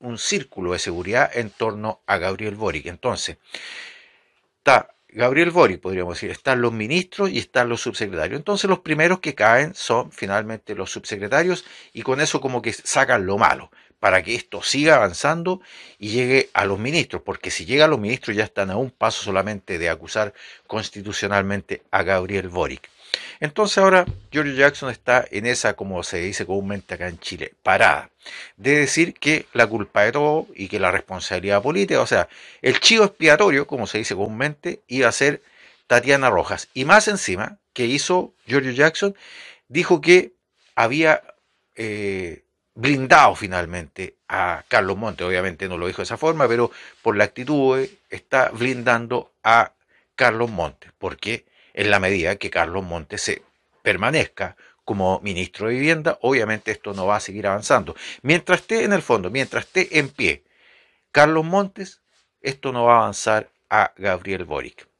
un círculo de seguridad en torno a Gabriel Boric. Entonces, está Gabriel Boric, podríamos decir, están los ministros y están los subsecretarios. Entonces los primeros que caen son finalmente los subsecretarios y con eso como que sacan lo malo para que esto siga avanzando y llegue a los ministros, porque si llega a los ministros ya están a un paso solamente de acusar constitucionalmente a Gabriel Boric. Entonces ahora George Jackson está en esa, como se dice comúnmente acá en Chile, parada de decir que la culpa de todo y que la responsabilidad política, o sea, el chivo expiatorio, como se dice comúnmente, iba a ser Tatiana Rojas. Y más encima, ¿qué hizo George Jackson, dijo que había eh, blindado finalmente a Carlos Monte, obviamente no lo dijo de esa forma, pero por la actitud eh, está blindando a Carlos Montes, qué? en la medida que Carlos Montes se permanezca como ministro de Vivienda, obviamente esto no va a seguir avanzando. Mientras esté en el fondo, mientras esté en pie Carlos Montes, esto no va a avanzar a Gabriel Boric.